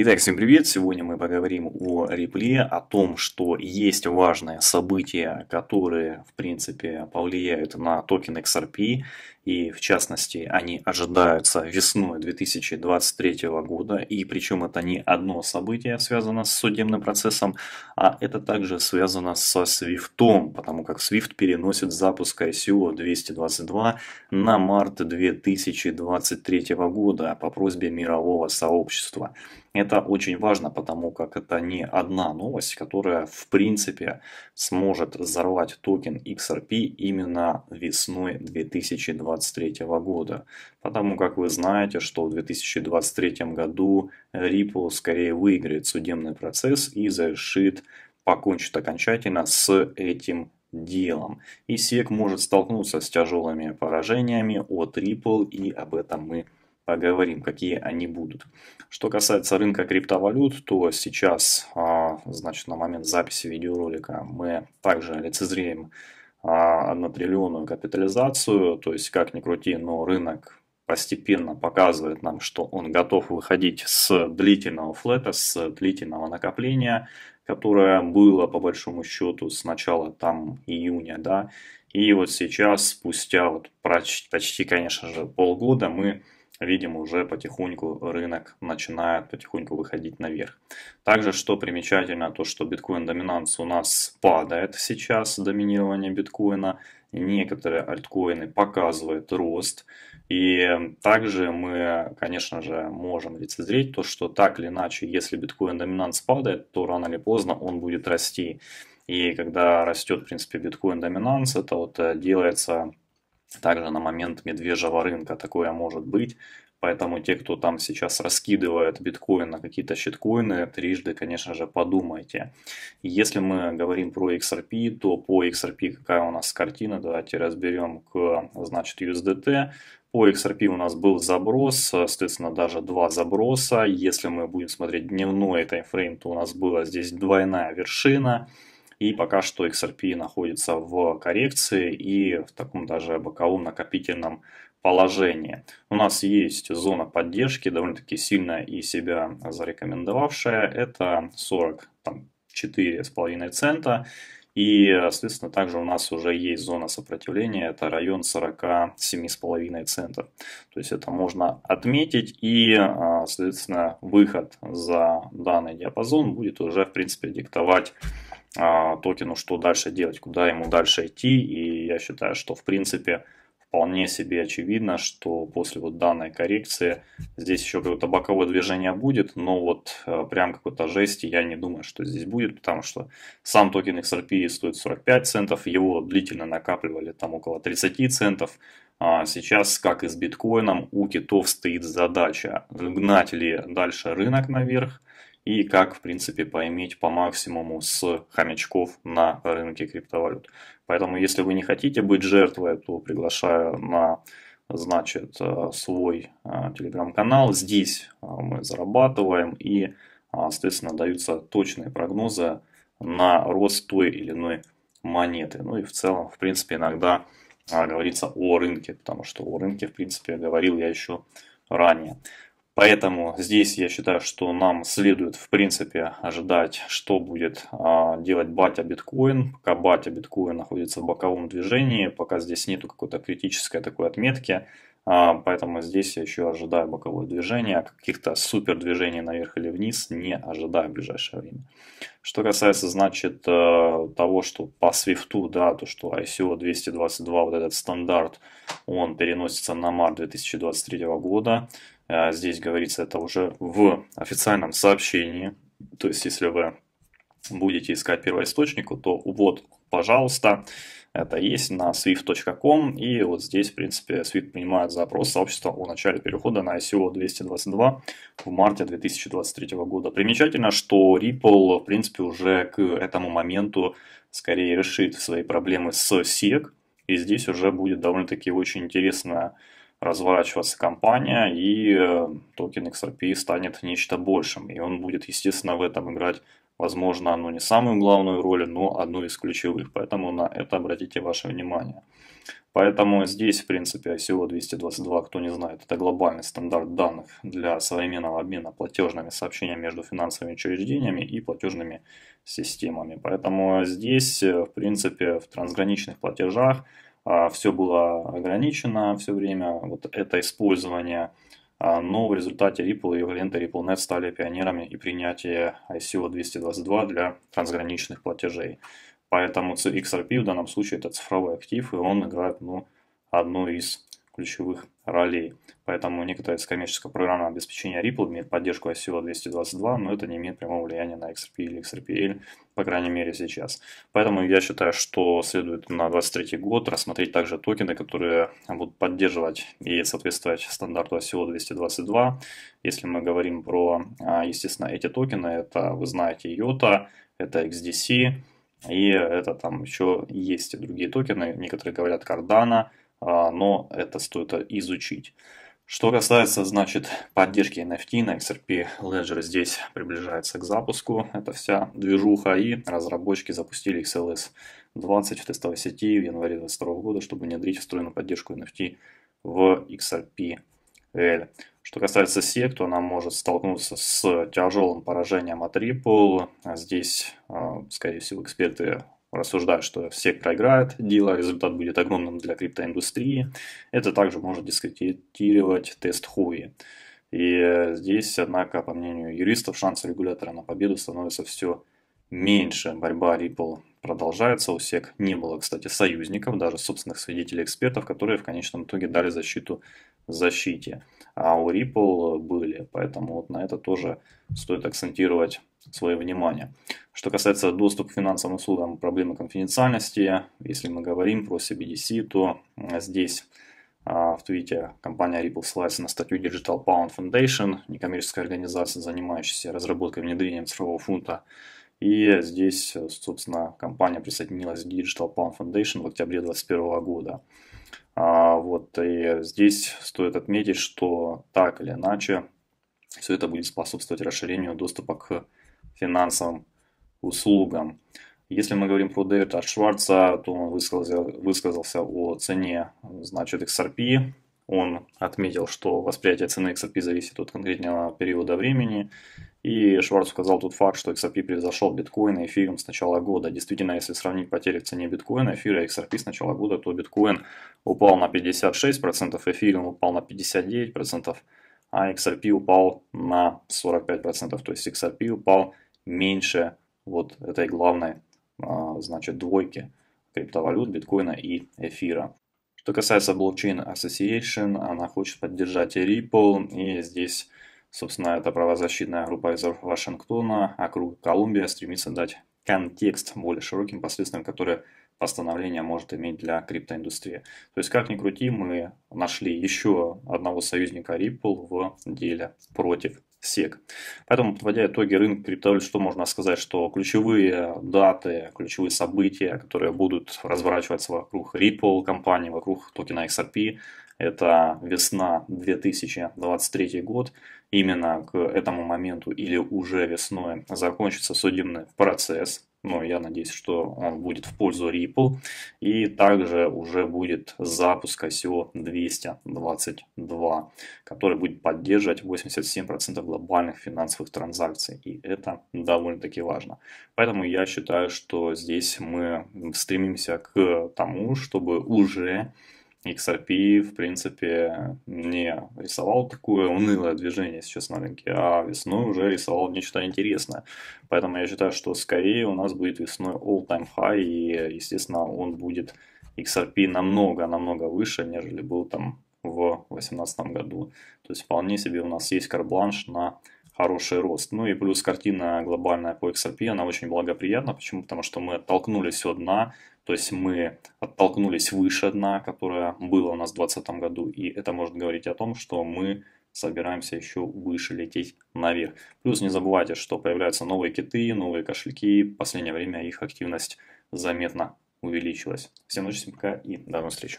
Итак, всем привет! Сегодня мы поговорим о репле, о том, что есть важные события, которые, в принципе, повлияют на токен XRP и в частности они ожидаются весной 2023 года, и причем это не одно событие связано с судебным процессом, а это также связано со Свифтом, потому как Свифт переносит запуск ICO 222 на март 2023 года по просьбе мирового сообщества. Это очень важно, потому как это не одна новость, которая в принципе сможет взорвать токен XRP именно весной 2023 2023 года, потому как вы знаете, что в 2023 году Ripple скорее выиграет судебный процесс и завершит, покончит окончательно с этим делом. И SEC может столкнуться с тяжелыми поражениями от Ripple, и об этом мы поговорим, какие они будут. Что касается рынка криптовалют, то сейчас, а, значит, на момент записи видеоролика мы также лицезреем 1 а, триллионную капитализацию, то есть как ни крути, но рынок постепенно показывает нам, что он готов выходить с длительного флета, с длительного накопления, которое было по большому счету с начала там июня, да, и вот сейчас, спустя вот почти, конечно же, полгода мы видим уже потихоньку рынок начинает потихоньку выходить наверх. Также, что примечательно, то что биткоин доминанс у нас падает сейчас, доминирование биткоина. Некоторые альткоины показывают рост. И также мы, конечно же, можем лицезреть то, что так или иначе, если биткоин доминанс падает, то рано или поздно он будет расти. И когда растет, в принципе, биткоин доминанс, это вот э, делается также на момент медвежьего рынка такое может быть. Поэтому те, кто там сейчас раскидывает биткоин на какие-то щиткоины, трижды, конечно же, подумайте. Если мы говорим про XRP, то по XRP какая у нас картина, давайте разберем к, значит, USDT. По XRP у нас был заброс, соответственно, даже два заброса. Если мы будем смотреть дневной таймфрейм, то у нас была здесь двойная вершина. И пока что XRP находится в коррекции и в таком даже боковом накопительном положении. У нас есть зона поддержки, довольно-таки сильно и себя зарекомендовавшая. Это 44,5 цента. И, соответственно, также у нас уже есть зона сопротивления, это район 47,5 центов. То есть это можно отметить, и, а, соответственно, выход за данный диапазон будет уже, в принципе, диктовать а, токену, что дальше делать, куда ему дальше идти. И я считаю, что в принципе вполне себе очевидно, что после вот данной коррекции здесь еще какое-то боковое движение будет, но вот э, прям какой-то жести я не думаю, что здесь будет, потому что сам токен XRP стоит 45 центов, его длительно накапливали там около 30 центов, а сейчас, как и с биткоином, у китов стоит задача гнать ли дальше рынок наверх, и как, в принципе, поиметь по максимуму с хомячков на рынке криптовалют. Поэтому, если вы не хотите быть жертвой, то приглашаю на значит, э, свой э, телеграм-канал. Здесь э, мы зарабатываем и, соответственно, даются точные прогнозы на рост той или иной монеты. Ну и в целом, в принципе, иногда говорится о рынке, потому что о рынке, в принципе, говорил я еще ранее. Поэтому здесь я считаю, что нам следует, в принципе, ожидать, что будет а, делать батя биткоин. Пока батя биткоин находится в боковом движении, пока здесь нету какой-то критической такой отметки. А, поэтому здесь я еще ожидаю боковое движение. А каких-то супер движений наверх или вниз не ожидаю в ближайшее время. Что касается, значит, э, того, что по свифту, да, то, что ICO 222, вот этот стандарт, он переносится на март 2023 года. А, здесь говорится это уже в официальном сообщении. То есть, если вы будете искать первоисточнику, то вот, пожалуйста, это есть на swift.com. И вот здесь, в принципе, Swift принимает запрос сообщества о начале перехода на ICO 222 в марте 2023 года. Примечательно, что Ripple, в принципе, уже к этому моменту скорее решит свои проблемы с SEC. И здесь уже будет довольно-таки очень интересная разворачиваться компания, и э, токен XRP станет нечто большим. И он будет, естественно, в этом играть, возможно, ну не самую главную роль, но одну из ключевых. Поэтому на это обратите ваше внимание. Поэтому здесь, в принципе, ICO 222, кто не знает, это глобальный стандарт данных для современного обмена платежными сообщениями между финансовыми учреждениями и платежными системами. Поэтому здесь, э, в принципе, в трансграничных платежах а, все было ограничено все время, вот это использование. А, но в результате Ripple и его лента RippleNet стали пионерами и принятие ICO 222 для трансграничных платежей. Поэтому XRP в данном случае это цифровой актив, и он играет ну, одну из ключевых ролей. Поэтому некоторые катается коммерческое программное обеспечение Ripple, имеет поддержку ICO 222, но это не имеет прямого влияния на XRP или XRPL, по крайней мере сейчас. Поэтому я считаю, что следует на 2023 год рассмотреть также токены, которые будут поддерживать и соответствовать стандарту ICO 222. Если мы говорим про, а, естественно, эти токены, это вы знаете IOTA, это XDC, и это там еще есть и другие токены, некоторые говорят Cardano, а, но это стоит изучить. Что касается, значит, поддержки NFT на XRP Ledger, здесь приближается к запуску. Это вся движуха, и разработчики запустили XLS 20 в тестовой сети в январе 2022 года, чтобы внедрить встроенную поддержку NFT в XRP L. Что касается SEC, то она может столкнуться с тяжелым поражением от Ripple. Здесь, а, скорее всего, эксперты порассуждать, что все проиграют дело, результат будет огромным для криптоиндустрии. Это также может дискредитировать тест Хуи. И здесь, однако, по мнению юристов, шансы регулятора на победу становятся все меньше. Борьба Ripple продолжается. У СЕК не было, кстати, союзников, даже собственных свидетелей-экспертов, которые в конечном итоге дали защиту защите. А у Ripple были, поэтому вот на это тоже стоит акцентировать свое внимание. Что касается доступа к финансовым услугам, проблемы конфиденциальности, если мы говорим про CBDC, то э, здесь а, в твите компания Ripple ссылается на статью Digital Pound Foundation, некоммерческая организация, занимающаяся разработкой и внедрением цифрового фунта и здесь, э, собственно, компания присоединилась к Digital Palm Foundation в октябре 2021 года. А, вот, и здесь стоит отметить, что так или иначе, все это будет способствовать расширению доступа к финансовым услугам. Если мы говорим про Дэвида Шварца, то он высказался, высказался о цене значит, XRP он отметил, что восприятие цены XRP зависит от конкретного периода времени. И Шварц указал тот факт, что XRP превзошел биткоин и эфириум с начала года. Действительно, если сравнить потери в цене биткоина, эфира и XRP с начала года, то биткоин упал на 56%, эфириум упал на 59%, а XRP упал на 45%. То есть XRP упал меньше вот этой главной а, значит, двойки криптовалют, биткоина и эфира. Что касается Blockchain Association, она хочет поддержать Ripple, и здесь, собственно, это правозащитная группа из Вашингтона, округ а Колумбия стремится дать контекст более широким последствиям, которые постановление может иметь для криптоиндустрии. То есть, как ни крути, мы нашли еще одного союзника Ripple в деле против SEC. Поэтому, подводя итоги рынка криптовалют, что можно сказать, что ключевые даты, ключевые события, которые будут разворачиваться вокруг Ripple компании, вокруг токена XRP, это весна 2023 год. Именно к этому моменту или уже весной закончится судебный процесс но я надеюсь, что он будет в пользу Ripple. И также уже будет запуск ICO 222, который будет поддерживать 87% глобальных финансовых транзакций. И это довольно-таки важно. Поэтому я считаю, что здесь мы стремимся к тому, чтобы уже XRP, в принципе, не рисовал такое унылое движение сейчас на рынке, а весной уже рисовал нечто интересное. Поэтому я считаю, что скорее у нас будет весной all-time high, и, естественно, он будет XRP намного-намного выше, нежели был там в 2018 году. То есть вполне себе у нас есть карбланш на хороший рост. Ну и плюс картина глобальная по XRP, она очень благоприятна. Почему? Потому что мы оттолкнулись от дна, то есть мы оттолкнулись выше дна, которое было у нас в 2020 году. И это может говорить о том, что мы собираемся еще выше лететь наверх. Плюс не забывайте, что появляются новые киты, новые кошельки. В последнее время их активность заметно увеличилась. Всем удачи, пока и до новых встреч.